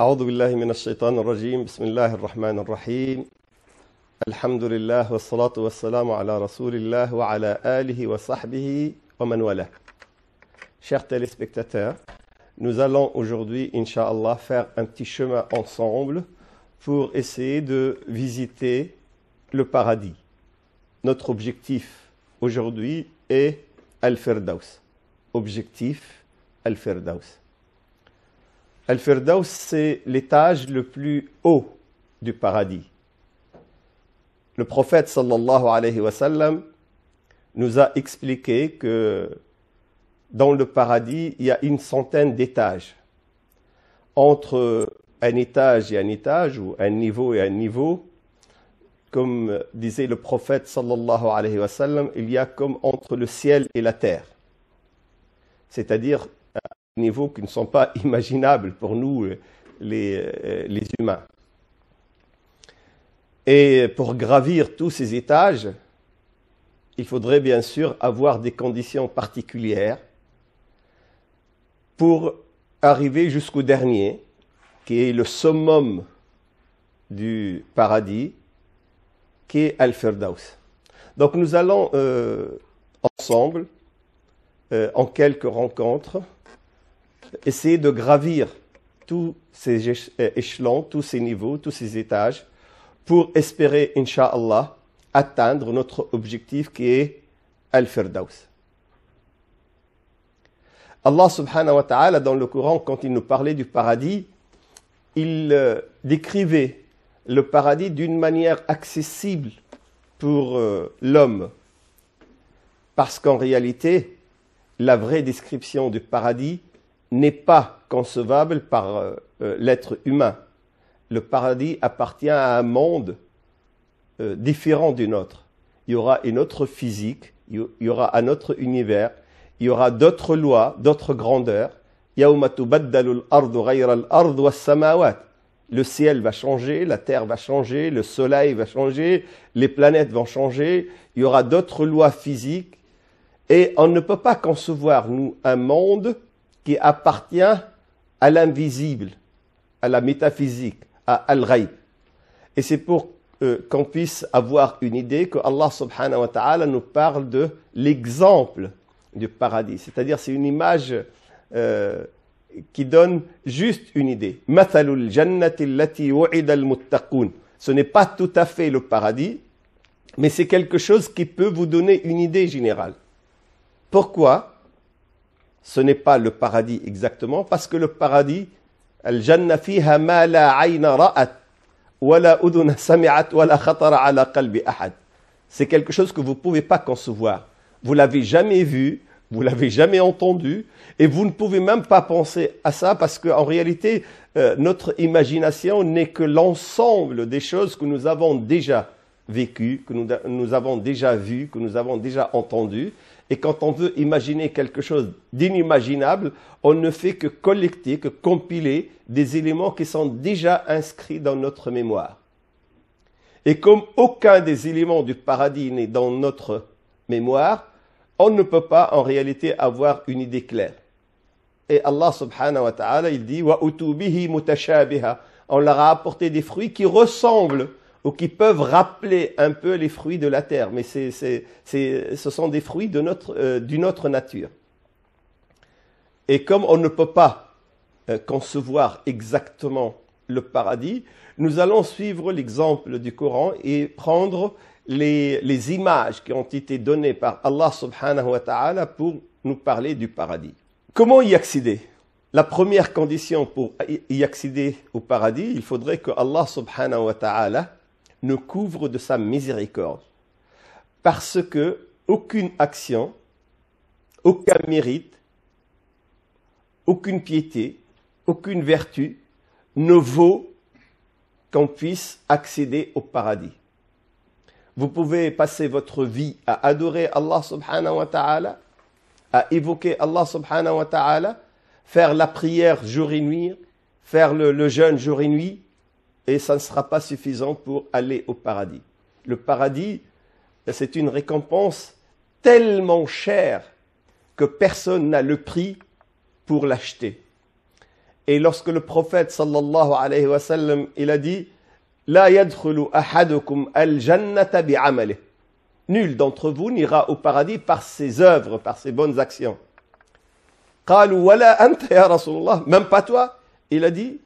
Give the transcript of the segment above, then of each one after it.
أعوذ بالله من الشيطان الرجيم بسم الله الرحمن الرحيم الحمد لله والصلاة والسلام على رسول الله وعلى آله وصحبه ومن والاه Chers téléspectateurs, nous allons aujourd'hui, inshallah, faire un petit chemin ensemble pour essayer de visiter le paradis. Notre objectif aujourd'hui est Al-Firdaus. Objectif Al-Firdaus. Al-Firdaus, c'est l'étage le plus haut du paradis. Le prophète sallallahu alayhi wa nous a expliqué que dans le paradis, il y a une centaine d'étages. Entre un étage et un étage, ou un niveau et un niveau, comme disait le prophète sallallahu alayhi wa il y a comme entre le ciel et la terre. C'est-à-dire niveaux qui ne sont pas imaginables pour nous, euh, euh, les, humains. Et pour gravir tous ces étages, il faudrait bien sûr avoir des conditions particulières pour arriver jusqu'au dernier, qui est le summum du paradis, qui est al Donc nous allons euh, ensemble, en quelques rencontres, essayer de gravir tous ces euh, échelons, tous ces niveaux, tous ces étages, pour espérer, InshaAllah, atteindre notre objectif qui est Al-Firdaus. Allah subhanahu wa ta'ala, dans le Coran, quand il nous parlait du paradis, il euh, décrivait le paradis d'une manière accessible pour euh, l'homme. Parce qu'en réalité, la vraie description du paradis, n'est pas concevable par euh, euh, l'être humain. Le paradis appartient à un monde euh, différent du nôtre. Il y aura une autre physique, il y aura un autre univers, il y aura d'autres lois, d'autres grandeurs. Le ciel va changer, la terre va changer, le soleil va changer, les planètes vont changer, il y aura d'autres lois physiques. Et on ne peut pas concevoir, nous, un monde qui appartient à l'invisible, à la métaphysique, à Al-Ghaib. Et c'est pour euh, qu'on puisse avoir une idée que Allah subhanahu wa ta'ala nous parle de l'exemple du paradis. C'est-à-dire, c'est une image euh, qui donne juste une idée. Ce n'est pas tout à fait le paradis, mais c'est quelque chose qui peut vous donner une idée générale. Pourquoi ce n'est pas le paradis exactement, parce que le paradis, al ra'at, C'est quelque chose que vous ne pouvez pas concevoir. Vous l'avez jamais vu, vous l'avez jamais entendu, et vous ne pouvez même pas penser à ça parce qu'en réalité, euh, notre imagination n'est que l'ensemble des choses que nous avons déjà vécues, que nous avons déjà vues, que nous avons déjà entendues, et quand on veut imaginer quelque chose d'inimaginable, on ne fait que collecter, que compiler des éléments qui sont déjà inscrits dans notre mémoire. Et comme aucun des éléments du paradis n'est dans notre mémoire, on ne peut pas en réalité avoir une idée claire. Et Allah subhanahu wa ta'ala, il dit, On leur a apporté des fruits qui ressemblent ou qui peuvent rappeler un peu les fruits de la terre, mais ce sont des fruits euh, d'une notre, autre nature. Et comme on ne peut pas euh, concevoir exactement le paradis, nous allons suivre l'exemple du Coran et prendre les, les, images qui ont été données par Allah subhanahu wa ta'ala pour nous parler du paradis. Comment y accéder La première condition pour y accéder au paradis, il faudrait que Allah subhanahu wa ta'ala ne couvre de sa miséricorde. Parce que aucune action, aucun mérite, aucune piété, aucune vertu ne vaut qu'on puisse accéder au paradis. Vous pouvez passer votre vie à adorer Allah subhanahu wa ta'ala, à évoquer Allah subhanahu wa ta'ala, faire la prière jour et nuit, faire le jeûne jour et nuit, et ça ne sera pas suffisant pour aller au paradis. Le paradis, c'est une récompense tellement chère que personne n'a le prix pour l'acheter. Et lorsque le prophète sallallahu alayhi wa sallam, il a dit La yadkhulu ahadukum al-jannata amale, Nul d'entre vous n'ira au paradis par ses œuvres, par ses bonnes actions. Qalu wala anta ya Rasulullah, même pas toi. Il a dit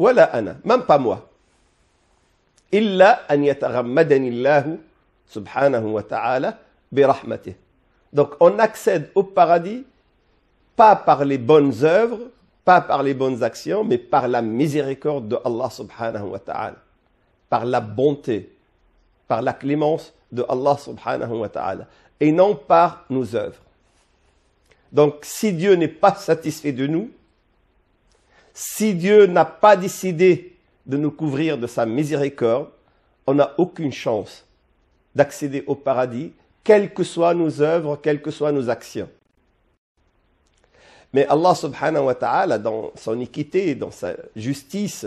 wala ana, même pas moi an subhanahu wa ta'ala Donc on accède au paradis pas par les bonnes œuvres, pas par les bonnes actions, mais par la miséricorde de Allah subhanahu wa ta'ala, par la bonté, par la clémence de Allah subhanahu wa ta'ala, et non par nos œuvres. Donc si Dieu n'est pas satisfait de nous, si Dieu n'a pas décidé de nous couvrir de sa miséricorde, on n'a aucune chance d'accéder au paradis, quelles que soient nos œuvres, quelles que soient nos actions. Mais Allah subhanahu wa ta'ala, dans son équité, dans sa justice,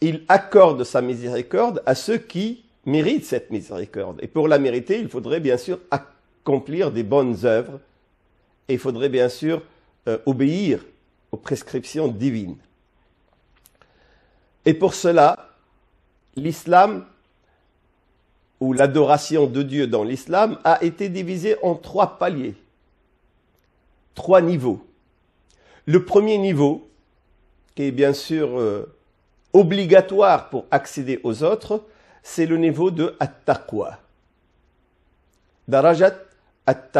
il accorde sa miséricorde à ceux qui méritent cette miséricorde. Et pour la mériter, il faudrait bien sûr accomplir des bonnes œuvres et il faudrait bien sûr euh, obéir aux prescriptions divines. Et pour cela, l'islam, ou l'adoration de Dieu dans l'islam, a été divisée en trois paliers, trois niveaux. Le premier niveau, qui est bien sûr euh, obligatoire pour accéder aux autres, c'est le niveau de at Darajat at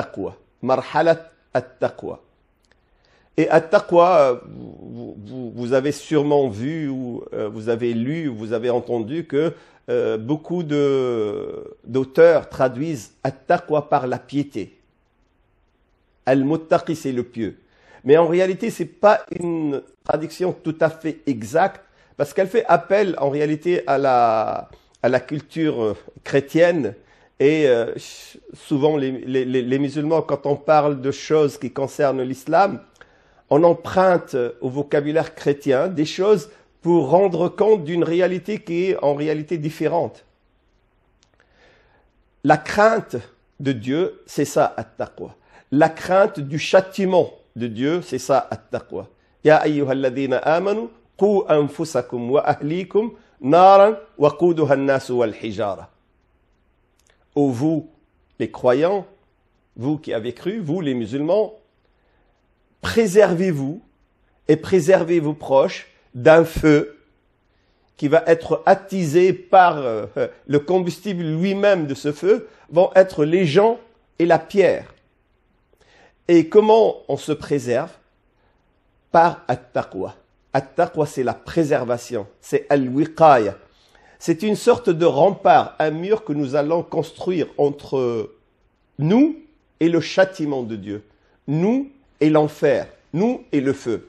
Marhalat at et à taqwa, euh, vous, vous, avez sûrement vu ou euh, vous avez lu ou vous avez entendu que euh, beaucoup d'auteurs traduisent à taqwa par la piété. Al-Muttaqi, c'est le pieux. Mais en réalité, ce n'est pas une traduction tout à fait exacte parce qu'elle fait appel en réalité à la, à la culture euh, chrétienne et souvent les, les, les musulmans, quand on parle de choses qui concernent l'islam, on emprunte au vocabulaire chrétien des choses pour rendre compte d'une réalité qui est en réalité différente. La crainte de Dieu, c'est ça, at La crainte du châtiment de Dieu, c'est ça, at Ya amanu, anfusakum wa ahlikum wa nasu wal hijara. Ô vous, les croyants, vous qui avez cru, vous les musulmans, préservez-vous et préservez vos proches d'un feu qui va être attisé par euh, le combustible lui-même de ce feu, vont être les gens et la pierre. Et comment on se préserve Par at-taqwa. c'est la préservation, c'est al-wiqaya. C'est une sorte de rempart, un mur que nous allons construire entre nous et le châtiment de Dieu. Nous et l'enfer, nous et le feu.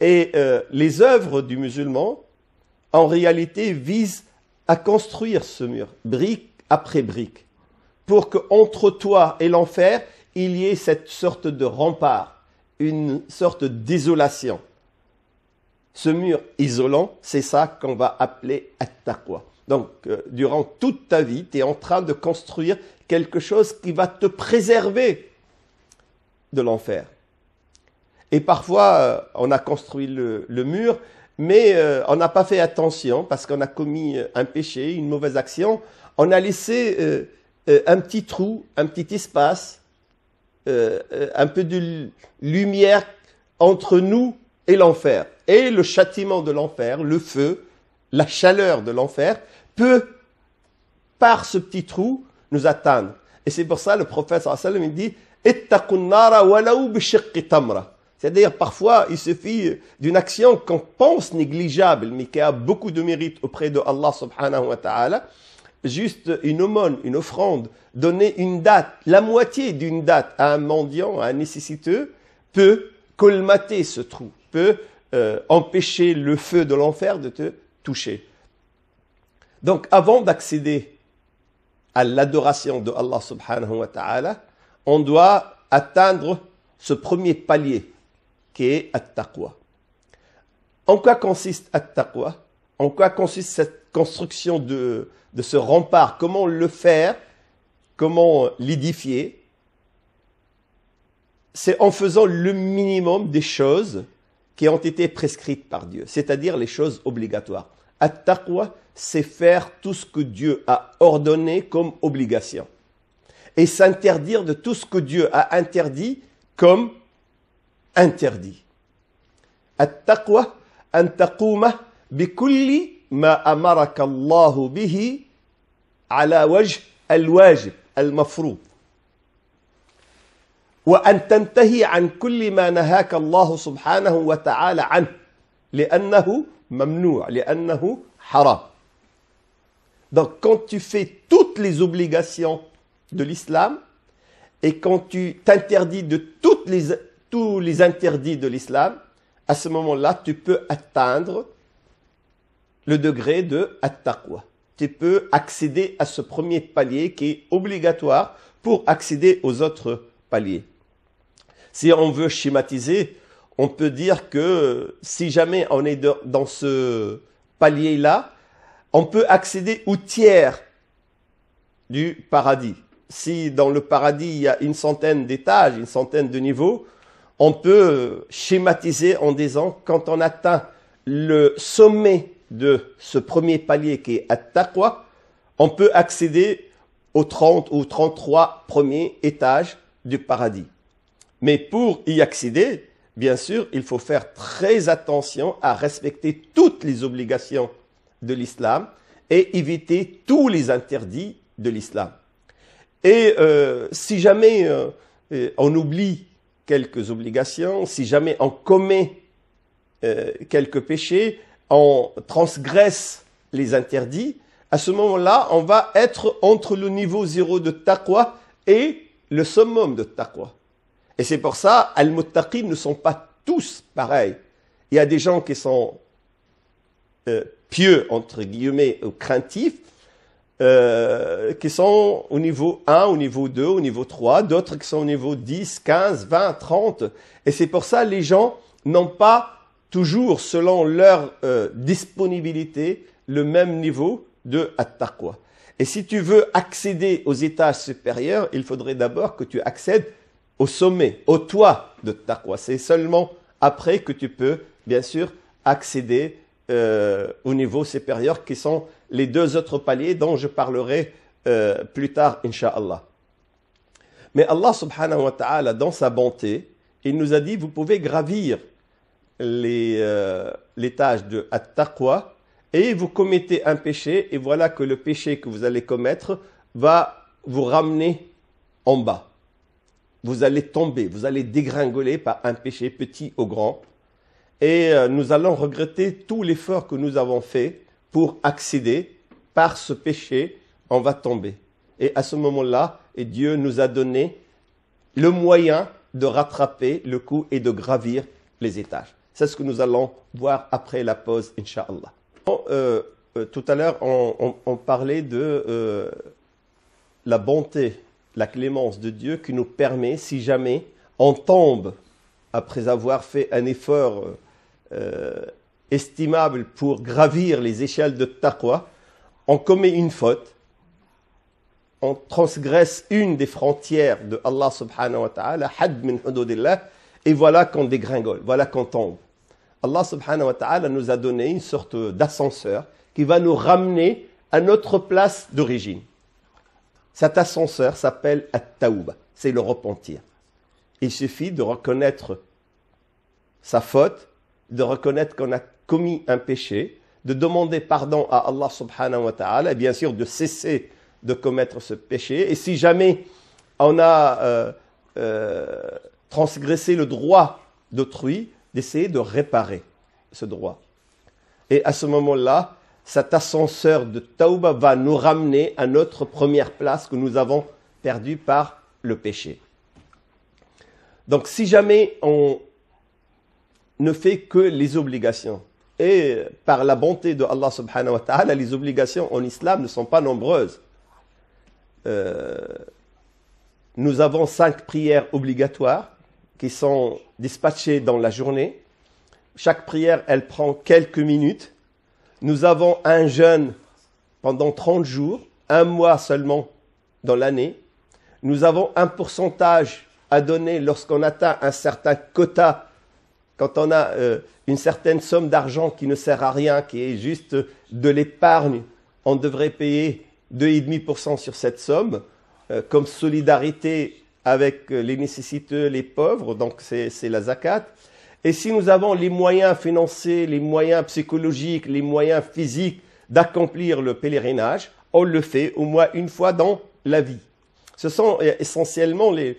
Et euh, les œuvres du musulman, en réalité, visent à construire ce mur, brique après brique, pour qu'entre toi et l'enfer, il y ait cette sorte de rempart, une sorte d'isolation. Ce mur isolant, c'est ça qu'on va appeler attaqua. Donc, euh, durant toute ta vie, tu es en train de construire quelque chose qui va te préserver de l'enfer. Et parfois, euh, on a construit le, mur, mais euh, on n'a pas fait attention parce qu'on a commis euh, un péché, une mauvaise action. On a laissé un petit trou, un petit espace, un peu de lumière entre nous et l'enfer. Et le châtiment de l'enfer, le feu, la chaleur de l'enfer peut, par ce petit trou, nous atteindre. Et c'est pour ça que le prophète sallallahu alayhi wa sallam, dit « nara tamra » C'est-à-dire, parfois, il suffit d'une action qu'on pense négligeable, mais qui a beaucoup de mérite auprès de Allah subhanahu wa ta'ala. Juste une aumône, une offrande, donner une date, la moitié d'une date à un mendiant, à un nécessiteux, peut colmater ce trou, peut euh, empêcher le feu de l'enfer de te toucher. Donc, avant d'accéder à l'adoration de Allah subhanahu wa ta'ala, on doit atteindre ce premier palier, qui est at En quoi consiste at En quoi consiste cette construction de, ce rempart Comment le faire Comment l'édifier C'est en faisant le minimum des choses qui ont été prescrites par Dieu, c'est-à-dire les choses obligatoires. at c'est faire tout ce que Dieu a ordonné comme obligation et s'interdire de tout ce que Dieu a interdit comme انتردي التقوى أن تقوم بكل ما أمرك الله به على وجه الواجب المفروض وأن تنتهي عن كل ما نهاك الله سبحانه وتعالى عنه لأنه ممنوع لأنه حرام Donc quand tu fais toutes les obligations de l'islam et quand tu t'interdis de toutes les tous les interdits de l'islam, à ce moment-là, tu peux atteindre le degré de attaqwa. Tu peux accéder à ce premier palier qui est obligatoire pour accéder aux autres paliers. Si on veut schématiser, on peut dire que si jamais on est dans ce palier-là, on peut accéder au tiers du paradis. Si dans le paradis il y a une centaine d'étages, une centaine de niveaux, on peut schématiser en disant quand on atteint le sommet de ce premier palier qui est at on peut accéder aux 30 ou 33 premiers étages du paradis. Mais pour y accéder, bien sûr, il faut faire très attention à respecter toutes les obligations de l'islam et éviter tous les interdits de l'islam. Et euh, si jamais euh, euh, on oublie quelques obligations, si jamais on commet euh, quelques péchés, on transgresse les interdits, à ce moment-là, on va être entre le niveau zéro de taqwa et le summum de taqwa. Et c'est pour ça, al-muttaqin ne sont pas tous pareils. Il y a des gens qui sont euh, pieux, entre guillemets, ou craintifs, euh, qui sont au niveau 1, au niveau 2, au niveau 3, d'autres qui sont au niveau 10, 15, 20, 30. Et c'est pour ça les gens n'ont pas toujours, selon leur euh, disponibilité, le même niveau de attaqua. Et si tu veux accéder aux étages supérieurs, il faudrait d'abord que tu accèdes au sommet, au toit de taqwa. C'est seulement après que tu peux, bien sûr, accéder euh, au niveau supérieur, qui sont les deux autres paliers dont je parlerai euh, plus tard, inshallah. Mais Allah subhanahu wa ta'ala, dans sa bonté, il nous a dit, vous pouvez gravir l'étage euh, de at-taqwa, et vous commettez un péché, et voilà que le péché que vous allez commettre va vous ramener en bas. Vous allez tomber, vous allez dégringoler par un péché petit ou grand, et euh, nous allons regretter tout l'effort que nous avons fait pour accéder par ce péché, on va tomber. Et à ce moment-là, eh, Dieu nous a donné le moyen de rattraper le coup et de gravir les étages. C'est ce que nous allons voir après la pause, Inch'Allah. Euh, euh, tout à l'heure, on, parlait de la bonté, la clémence de Dieu qui nous permet, si jamais on tombe après avoir fait un effort euh, estimable pour gravir les échelles de taqwa, on commet une faute, on transgresse une des frontières de Allah subhanahu wa ta'ala, et voilà qu'on dégringole, voilà qu'on tombe. Allah subhanahu wa ta'ala nous a donné une sorte d'ascenseur qui va nous ramener à notre place d'origine. Cet ascenseur s'appelle At-Tawba, c'est le repentir. Il suffit de reconnaître sa faute de reconnaître qu'on a commis un péché, de demander pardon à Allah subhanahu wa ta'ala, et bien sûr de cesser de commettre ce péché. Et si jamais on a euh, euh, transgressé le droit d'autrui, d'essayer de réparer ce droit. Et à ce moment-là, cet ascenseur de Taouba va nous ramener à notre première place que nous avons perdue par le péché. Donc si jamais on ne fait que les obligations. Et par la bonté de Allah subhanahu wa ta'ala, les obligations en islam ne sont pas nombreuses. Euh, nous avons cinq prières obligatoires qui sont dispatchées dans la journée. Chaque prière, elle prend quelques minutes. Nous avons un jeûne pendant 30 jours, un mois seulement dans l'année. Nous avons un pourcentage à donner lorsqu'on atteint un certain quota quand on a euh, une certaine somme d'argent qui ne sert à rien, qui est juste de l'épargne, on devrait payer 2,5% sur cette somme euh, comme solidarité avec euh, les nécessiteux, les pauvres, donc c'est la zakat. Et si nous avons les moyens financiers, les moyens psychologiques, les moyens physiques d'accomplir le pèlerinage, on le fait au moins une fois dans la vie. Ce sont essentiellement les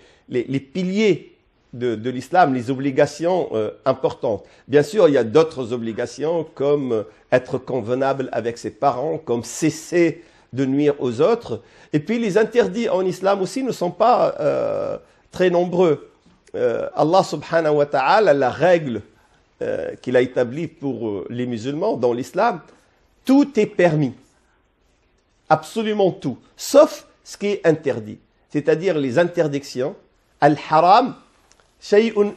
piliers de, l'islam, les obligations euh, importantes. Bien sûr, il y a d'autres obligations comme euh, être convenable avec ses parents, comme cesser de nuire aux autres. Et puis les interdits en islam aussi ne sont pas euh, très nombreux. Allah subhanahu wa ta'ala, la règle qu'il a établie pour les musulmans dans l'islam, tout est permis. Absolument tout. Sauf ce qui est interdit. C'est-à-dire les interdictions. Al-haram, Shay'un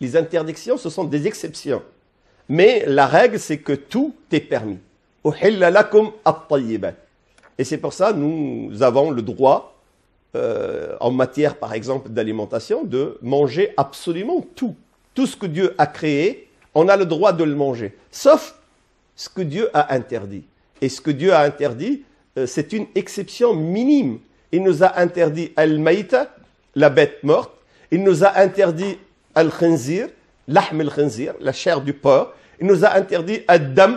Les interdictions, ce sont des exceptions. Mais la règle, c'est que tout est permis. Et c'est pour ça que nous avons le droit, euh, en matière par exemple d'alimentation, de manger absolument tout. Tout ce que Dieu a créé, on a le droit de le manger, sauf ce que Dieu a interdit. Et ce que Dieu a interdit, euh, c'est une exception minime. Il nous a interdit al-maïta, la bête morte, il nous a interdit al-khinzir, l'ahm al la chair du porc. Il nous a interdit Adam,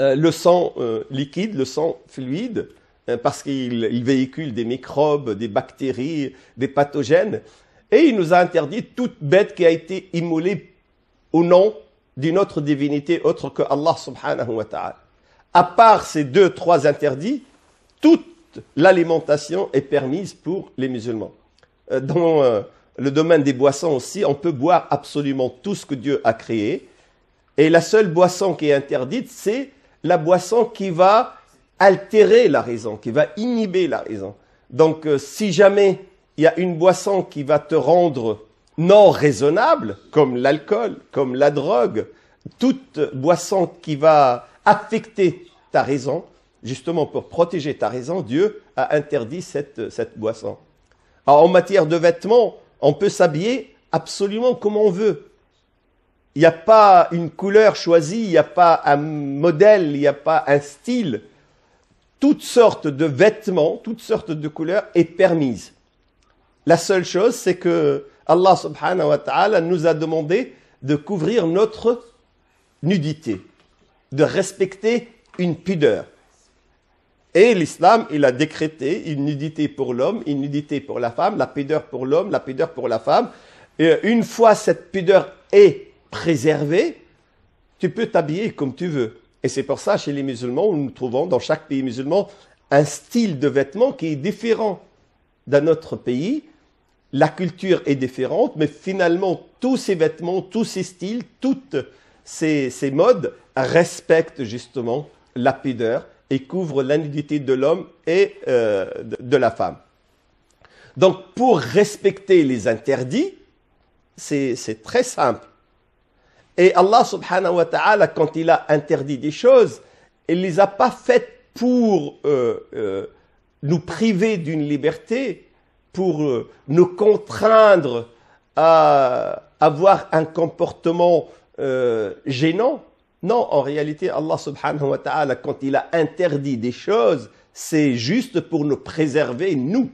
euh, le sang euh, liquide, le sang fluide, euh, parce qu'il véhicule des microbes, des bactéries, des pathogènes. Et il nous a interdit toute bête qui a été immolée au nom d'une autre divinité autre que Allah subhanahu wa ta'ala. À part ces deux, trois interdits, toute l'alimentation est permise pour les musulmans. Euh, dans euh, le domaine des boissons aussi, on peut boire absolument tout ce que Dieu a créé. Et la seule boisson qui est interdite, c'est la boisson qui va altérer la raison, qui va inhiber la raison. Donc euh, si jamais il y a une boisson qui va te rendre non raisonnable, comme l'alcool, comme la drogue, toute boisson qui va affecter ta raison, justement pour protéger ta raison, Dieu a interdit cette, cette boisson. Ah, en matière de vêtements, on peut s'habiller absolument comme on veut. Il n'y a pas une couleur choisie, il n'y a pas un modèle, il n'y a pas un style. Toutes sortes de vêtements, toutes sortes de couleurs est permise. La seule chose, c'est que Allah subhanahu wa ta'ala nous a demandé de couvrir notre nudité, de respecter une pudeur. Et l'islam, il a décrété une nudité pour l'homme, une nudité pour la femme, la pudeur pour l'homme, la pudeur pour la femme. Et une fois cette pudeur est préservée, tu peux t'habiller comme tu veux. Et c'est pour ça, chez les musulmans, nous, nous trouvons dans chaque pays musulman un style de vêtement qui est différent d'un autre pays. La culture est différente, mais finalement, tous ces vêtements, tous ces styles, toutes ces modes respectent justement la pudeur et couvre l'individu de l'homme et euh, de la femme. Donc pour respecter les interdits, c'est très simple. Et Allah subhanahu wa ta'ala, quand il a interdit des choses, il ne les a pas faites pour euh, euh, nous priver d'une liberté, pour nous contraindre à avoir un comportement gênant. Non, en réalité, Allah subhanahu wa ta'ala, quand il a interdit des choses, c'est juste pour nous préserver, nous.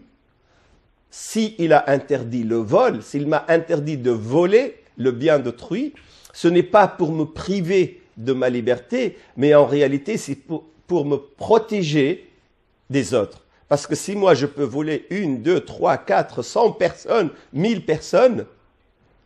S'il a interdit le vol, s'il m'a interdit de voler le bien d'autrui, ce n'est pas pour me priver de ma liberté, mais en réalité, c'est pour, me protéger des autres. Parce que si moi je peux voler une, deux, trois, quatre, cent personnes, mille personnes,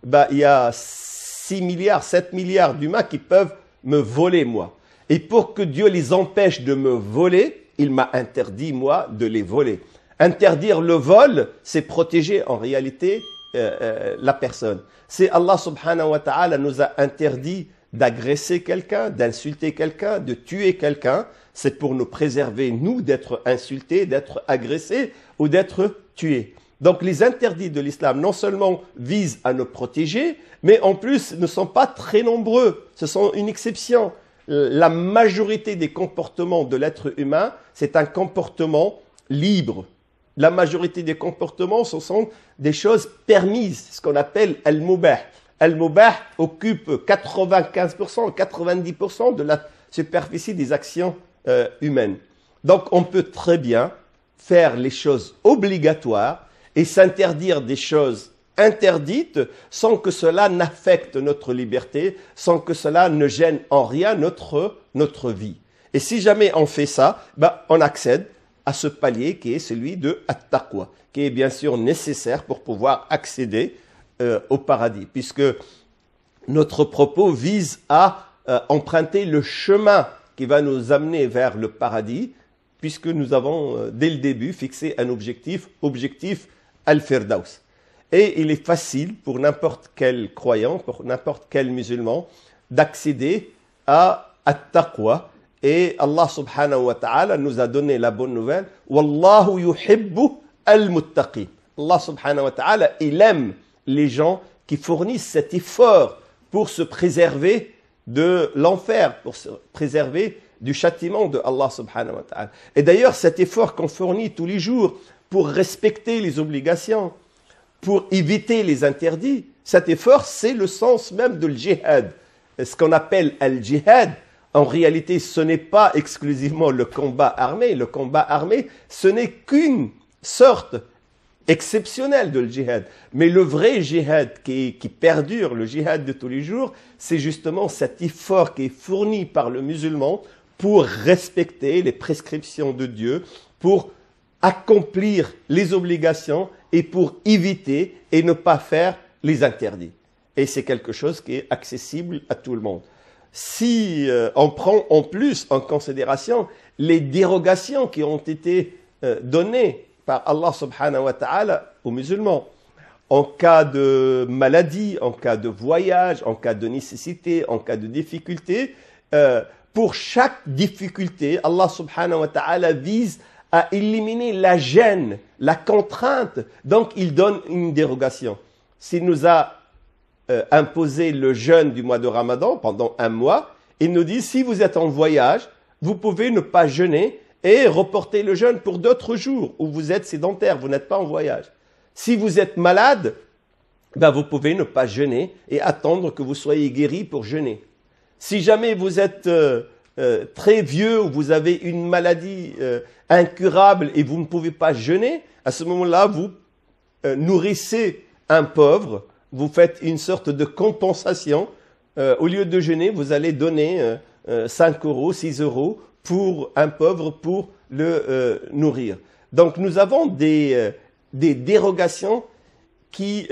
bah, il y a six milliards, sept milliards d'humains qui peuvent me voler, moi. Et pour que Dieu les empêche de me voler, il m'a interdit, moi, de les voler. Interdire le vol, c'est protéger en réalité euh, euh, la personne. C'est Allah subhanahu wa ta'ala nous a interdit d'agresser quelqu'un, d'insulter quelqu'un, de tuer quelqu'un. C'est pour nous préserver, nous, d'être insultés, d'être agressés ou d'être tués. Donc les interdits de l'islam non seulement visent à nous protéger, mais en plus ne sont pas très nombreux, ce sont une exception. Euh, la majorité des comportements de l'être humain, c'est un comportement libre. La majorité des comportements, ce sont des choses permises, ce qu'on appelle al-mubah. Al-mubah occupe 95%, 90% de la superficie des actions euh, humaines. Donc on peut très bien faire les choses obligatoires et s'interdire des choses interdites sans que cela n'affecte notre liberté, sans que cela ne gêne en rien notre, vie. Et si jamais on fait ça, ben, on accède à ce palier qui est celui de Attaqua, qui est bien sûr nécessaire pour pouvoir accéder euh, au paradis, puisque notre propos vise à euh, emprunter le chemin qui va nous amener vers le paradis, puisque nous avons, euh, dès le début, fixé un objectif, objectif Al-Firdaus. Et il est facile pour n'importe quel croyant, pour n'importe quel musulman, d'accéder à At-Taqwa. Et Allah subhanahu wa ta'ala nous a donné la bonne nouvelle. Wallahu yuhibbu al-muttaqi. Allah subhanahu wa ta'ala, il aime les gens qui fournissent cet effort pour se préserver de l'enfer, pour se préserver du châtiment de Allah Et d'ailleurs, cet effort qu'on fournit tous les jours pour respecter les obligations, pour éviter les interdits. Cet effort, c'est le sens même de le Ce qu'on appelle l'jihad, djihad en réalité, ce n'est pas exclusivement le combat armé. Le combat armé, ce n'est qu'une sorte exceptionnelle de l'jihad. djihad. Mais le vrai jihad qui, perdure, le jihad de tous les jours, c'est justement cet effort qui est fourni par le musulman pour respecter les prescriptions de Dieu, pour accomplir les obligations et pour éviter et ne pas faire les interdits. Et c'est quelque chose qui est accessible à tout le monde. Si euh, on prend en plus en considération les dérogations qui ont été euh, données par Allah subhanahu wa ta'ala aux musulmans, en cas de maladie, en cas de voyage, en cas de nécessité, en cas de difficulté, euh, pour chaque difficulté, Allah subhanahu wa ta'ala vise à éliminer la gêne, la contrainte, donc il donne une dérogation. S'il nous a euh, imposé le jeûne du mois de Ramadan pendant un mois, il nous dit si vous êtes en voyage, vous pouvez ne pas jeûner et reporter le jeûne pour d'autres jours où vous êtes sédentaire, vous n'êtes pas en voyage. Si vous êtes malade, ben vous pouvez ne pas jeûner et attendre que vous soyez guéri pour jeûner. Si jamais vous êtes euh, euh, très vieux vous avez une maladie euh, incurable et vous ne pouvez pas jeûner, à ce moment-là, vous euh, nourrissez un pauvre, vous faites une sorte de compensation. au lieu de jeûner, vous allez donner 5 euros, 6 euros pour un pauvre pour le nourrir. Donc nous avons des, des dérogations qui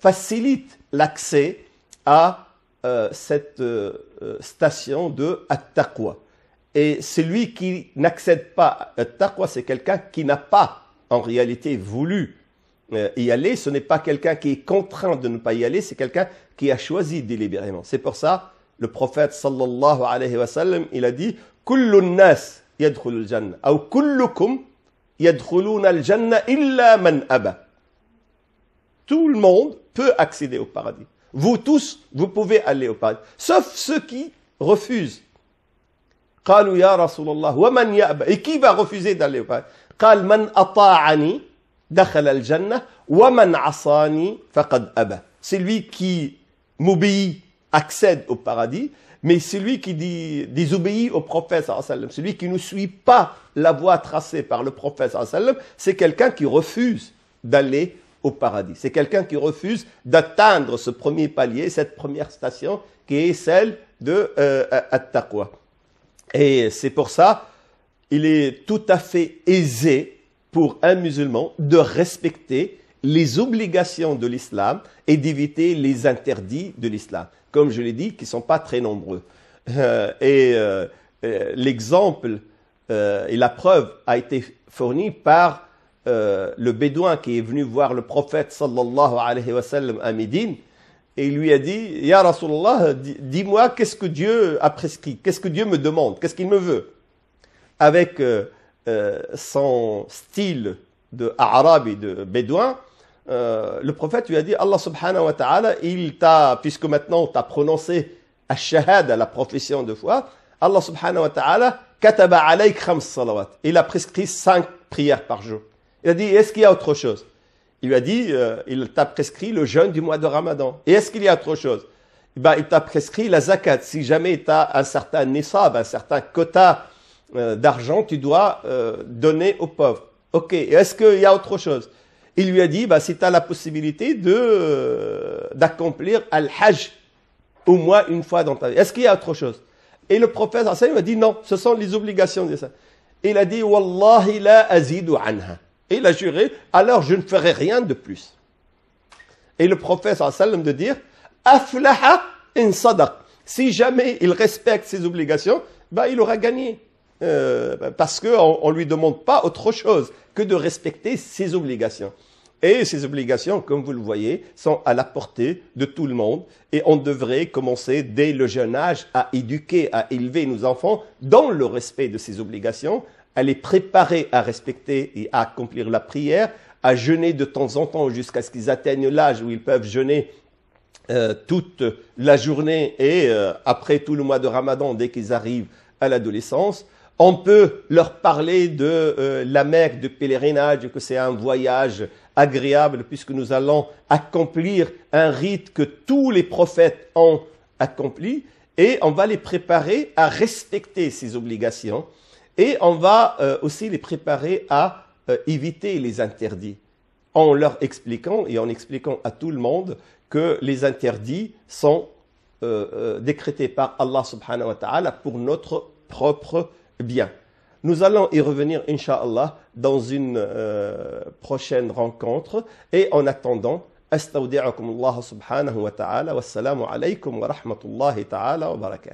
facilitent l'accès à euh, cette euh, euh, station de Attaqwa, Et celui qui n'accède pas à Taqwa, c'est quelqu'un qui n'a pas en réalité voulu y aller. Ce n'est pas quelqu'un qui est contraint de ne pas y aller, c'est quelqu'un qui a choisi délibérément. C'est pour ça le prophète sallallahu alayhi wa sallam, il a dit al illa Tout le monde peut accéder au paradis. Vous tous, vous pouvez aller au paradis. Sauf ceux qui refusent. Et qui va refuser d'aller au paradis celui qui m'obéit accède au paradis, mais celui qui dit, désobéit au prophète, celui qui ne suit pas la voie tracée par le prophète, c'est quelqu'un qui refuse d'aller au paradis. C'est quelqu'un qui refuse d'atteindre ce premier palier, cette première station qui est celle de euh, Et c'est pour ça, il est tout à fait aisé pour un musulman de respecter les obligations de l'islam et d'éviter les interdits de l'islam, comme je l'ai dit, qui ne sont pas très nombreux. Euh, et euh, l'exemple et la preuve a été fournie par euh, le bédouin qui est venu voir le prophète sallallahu alayhi wa sallam à Médine et il lui a dit Ya Rasulallah, dis-moi qu'est-ce que Dieu a prescrit, qu'est-ce que Dieu me demande, qu'est-ce qu'il me veut. Avec euh, euh, son style de arabe et de bédouin, le prophète lui a dit Allah subhanahu wa ta'ala, puisque maintenant tu as prononcé ash à la profession de foi, Allah subhanahu wa ta'ala, salawat. Il a prescrit cinq prières par jour. Il a dit, est-ce qu'il y a autre chose Il lui a dit, euh, il t'a prescrit le jeûne du mois de Ramadan. Et est-ce qu'il y a autre chose eh ben, Il t'a prescrit la zakat. Si jamais tu as un certain nisab, un certain quota euh, d'argent, tu dois euh, donner aux pauvres. Ok, est-ce qu'il y a autre chose Il lui a dit, bah, si tu as la possibilité de d'accomplir al-hajj au moins une fois dans ta vie. Est-ce qu'il y a autre chose Et le prophète a dit, non, ce sont les obligations de ça. Il a dit, Wallahi la azidu anha. Et il a juré, alors je ne ferai rien de plus. Et le prophète sallam de dire, aflaha in sadaq. Si jamais il respecte ses obligations, bah, il aura gagné. Euh, bah, parce qu'on ne lui demande pas autre chose que de respecter ses obligations. Et ces obligations, comme vous le voyez, sont à la portée de tout le monde. Et on devrait commencer dès le jeune âge à éduquer, à élever nos enfants dans le respect de ses obligations, à les préparer à respecter et à accomplir la prière, à jeûner de temps en temps jusqu'à ce qu'ils atteignent l'âge où ils peuvent jeûner euh, toute la journée et euh, après tout le mois de Ramadan, dès qu'ils arrivent à l'adolescence. On peut leur parler de euh, la Mecque, de pèlerinage, que c'est un voyage agréable puisque nous allons accomplir un rite que tous les prophètes ont accompli et on va les préparer à respecter ces obligations et on va euh, aussi les préparer à euh, éviter les interdits en leur expliquant et en expliquant à tout le monde que les interdits sont euh, décrétés par Allah subhanahu wa ta'ala pour notre propre bien. Nous allons y revenir, inshallah, dans une prochaine rencontre. Et en attendant, wa الله wa وتعالى والسلام wa rahmatullahi ta'ala wa barakatuh.